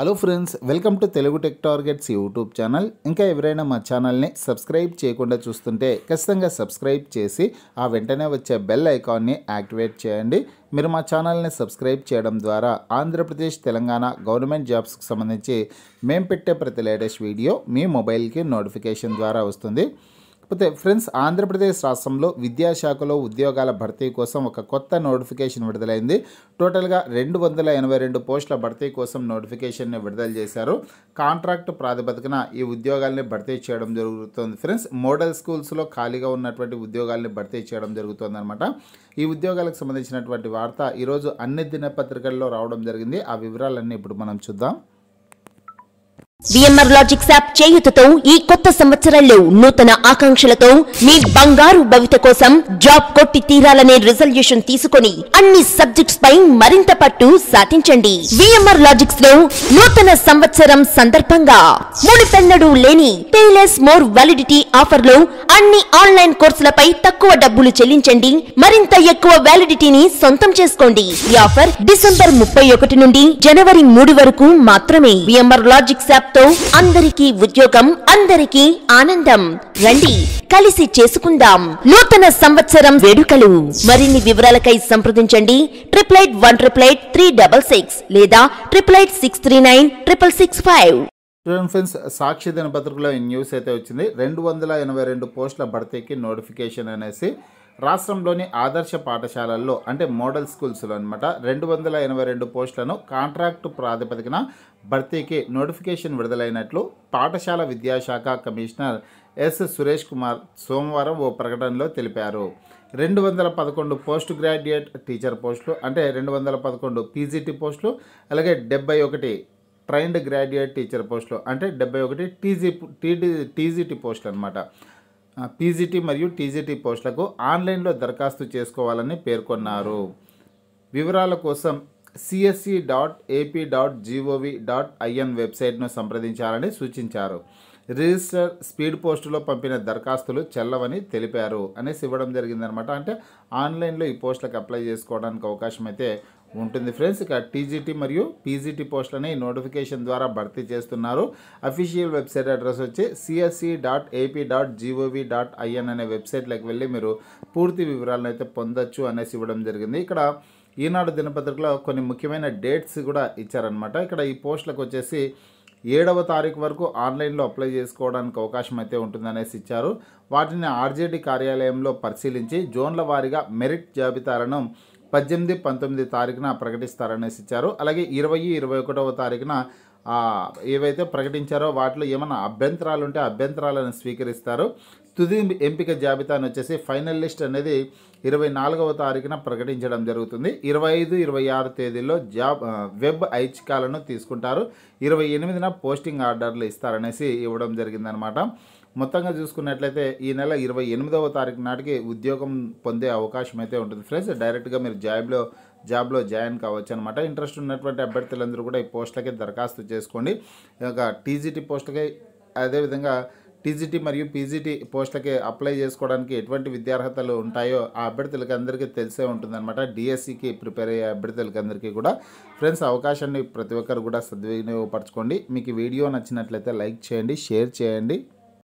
hello friends welcome to Telugu tech targets YouTube channel ఇంకా ఎవరైనా మా ఛానల్ని సబ్స్క్రైబ్ చేయకుండా చూస్తుంటే ఖచ్చితంగా సబ్స్క్రైబ్ చేసి ఆ వెంటనే వచ్చే బెల్ ఐకాన్ని యాక్టివేట్ చేయండి మీరు మా ఛానల్ని సబ్స్క్రైబ్ చేయడం ద్వారా ఆంధ్రప్రదేశ్ తెలంగాణ గవర్నమెంట్ జాబ్స్కి సంబంధించి మేము పెట్టే ప్రతి లేటెస్ట్ వీడియో మీ మొబైల్కి నోటిఫికేషన్ ద్వారా వస్తుంది పోతే ఫ్రెండ్స్ ఆంధ్రప్రదేశ్ రాష్ట్రంలో విద్యాశాఖలో ఉద్యోగాల భర్తీ కోసం ఒక కొత్త నోటిఫికేషన్ విడుదలైంది టోటల్గా రెండు వందల ఎనభై రెండు పోస్టుల భర్తీ కోసం నోటిఫికేషన్ని విడుదల చేశారు కాంట్రాక్ట్ ప్రాతిపదికన ఈ ఉద్యోగాల్ని భర్తీ చేయడం జరుగుతుంది ఫ్రెండ్స్ మోడల్ స్కూల్స్లో ఖాళీగా ఉన్నటువంటి ఉద్యోగాల్ని భర్తీ చేయడం అనమాట ఈ ఉద్యోగాలకు సంబంధించినటువంటి వార్త ఈరోజు అన్ని దినపత్రికల్లో రావడం జరిగింది ఆ వివరాలన్నీ ఇప్పుడు మనం చూద్దాం విఎంఆర్ లాజిక్స్ యాప్ చేయుతతో ఈ కొత్త సంవత్సరంలో నూతన ఆకాంక్షలతో మీ బంగారు భవిత కోసం జాబ్ కొట్టి తీరాలనే రిజల్యూషన్ తీసుకుని అన్ని సబ్జెక్ట్స్ పై మరింత పట్టు సాధించండి విఎంఆర్ లాజిక్స్ లో నూతన సంవత్సరం సందర్భంగా పెన్నడు లేని పేలెస్ మోర్ వ్యాలిడిటీ ఆఫర్ లో అన్ని ఆన్లైన్ కోర్సులపై తక్కువ డబ్బులు చెల్లించండి మరింత ఎక్కువ వ్యాలిడిటీని సొంతం చేసుకోండి ఈ ఆఫర్ డిసెంబర్ ముప్పై ఒకటి నుండి జనవరి మూడు వరకు మాత్రమే విఎంఆర్ లాజిక్స్ యాప్ తో అందరికీ ఉద్యోగం అందరికీ ఆనందం రండి కలిసి చేసుకుందాం నూతన సంవత్సరం వేడుకలు మరిన్ని వివరాలకై సంప్రదించండి triple eight one triple eight three double six లేదా triple eight six three nine triple six five friends Sakshi దినపత్రికలో న్యూస్ అయితే వచ్చింది రెండు వందల ఎనభై రెండు పోస్టుల భర్తీకి నోటిఫికేషన్ అనేసి రాష్ట్రంలోని ఆదర్శ పాఠశాలల్లో అంటే మోడల్ స్కూల్స్లో అనమాట రెండు వందల ఎనభై రెండు పోస్టులను కాంట్రాక్టు ప్రాతిపదికన భర్తీకి నోటిఫికేషన్ విడుదలైనట్లు పాఠశాల విద్యాశాఖ కమిషనర్ ఎస్ సురేష్ కుమార్ సోమవారం ఓ ప్రకటనలో తెలిపారు రెండు వందల పదకొండు పోస్ట్ గ్రాడ్యుయేట్ టీచర్ పోస్టులు అంటే రెండు వందల పదకొండు పీజీటీ పోస్టులు అలాగే డెబ్బై ఒకటి ట్రైన్డ్ గ్రాడ్యుయేట్ టీచర్ పోస్టులు అంటే డెబ్బై ఒకటి టీజీ టీజీటీ పోస్టులు అనమాట పీజీటీ మరియు టీజీటీ పోస్టులకు ఆన్లైన్లో దరఖాస్తు చేసుకోవాలని పేర్కొన్నారు వివరాల కోసం CSC dot AP dot G O V dot IN వెబ్సైట్ను సంప్రదించాలని సూచించారు రిజిస్టర్ స్పీడ్ పోస్టులో పంపిన దరఖాస్తులు చెల్లవని తెలిపారు అనేసి ఇవ్వడం జరిగిందనమాట అంటే ఆన్లైన్లో ఈ పోస్టులకు అప్లై చేసుకోవడానికి అవకాశం అయితే ఉంటుంది ఫ్రెండ్స్ ఇక టీజీటీ మరియు పీజీటీ పోస్టులని నోటిఫికేషన్ ద్వారా భర్తీ చేస్తున్నారు అఫీషియల్ వెబ్సైట్ అడ్రస్ వచ్చి CSE dot AP dot G O V dot IN అనే వెబ్సైట్లోకి వెళ్ళి మీరు పూర్తి వివరాలను అయితే పొందొచ్చు అనేసి ఇవ్వడం జరిగింది ఇక్కడ ఈనాడు దినపత్రికలో కొన్ని ముఖ్యమైన డేట్స్ కూడా ఇచ్చారనమాట ఇక్కడ ఈ పోస్టులకు వచ్చేసి ఏడవ తారీఖు వరకు ఆన్లైన్లో అప్లై చేసుకోవడానికి అవకాశం అయితే ఉంటుందనేసి ఇచ్చారు వాటిని ఆర్జేడీ కార్యాలయంలో పరిశీలించి జోన్ల వారీగా మెరిట్ జాబితాలను పద్దెనిమిది పంతొమ్మిది తారీఖున ప్రకటిస్తారనేసి ఇచ్చారు అలాగే ఇరవై ఇరవై ఒకటవ తారీఖున ఏవైతే ప్రకటించారో వాటిలో ఏమైనా అభ్యంతరాలు ఉంటే అభ్యంతరాలను స్వీకరిస్తారు తుది ఎంపిక జాబితాను వచ్చేసి ఫైనల్ లిస్ట్ అనేది ఇరవై నాలుగవ తారీఖున ప్రకటించడం జరుగుతుంది ఇరవై ఐదు ఇరవై ఆరు తేదీలో జాబ్ వెబ్ ఐచ్ఛికాలను తీసుకుంటారు ఇరవై ఎనిమిదిన పోస్టింగ్ ఆర్డర్లు ఇస్తారనేసి ఇవ్వడం జరిగిందనమాట మొత్తంగా చూసుకున్నట్లయితే ఈ నెల ఇరవై ఎనిమిదవ తారీఖు నాటికి ఉద్యోగం పొందే అవకాశం అయితే ఉంటుంది ఫ్రెండ్స్ డైరెక్ట్గా మీరు జాబ్లో జాబ్లో జాయిన్ కావచ్చు అనమాట ఇంట్రెస్ట్ ఉన్నటువంటి అభ్యర్థులందరూ కూడా ఈ పోస్టులకే దరఖాస్తు చేసుకోండి ఇక టీజీటీ పోస్టులకే అదేవిధంగా టీజీటీ మరియు పీజీటీ పోస్టులకి అప్లై చేసుకోవడానికి ఎటువంటి విద్యార్హతలు ఉంటాయో ఆ అభ్యర్థులకి అందరికీ తెలిసే ఉంటుందన్నమాట డిఎస్సికి ప్రిపేర్ అయ్యే అభ్యర్థులకి అందరికీ కూడా ఫ్రెండ్స్ అవకాశాన్ని ప్రతి ఒక్కరు కూడా సద్వినియోగపరచుకోండి మీకు వీడియో నచ్చినట్లయితే లైక్ చేయండి షేర్ చేయండి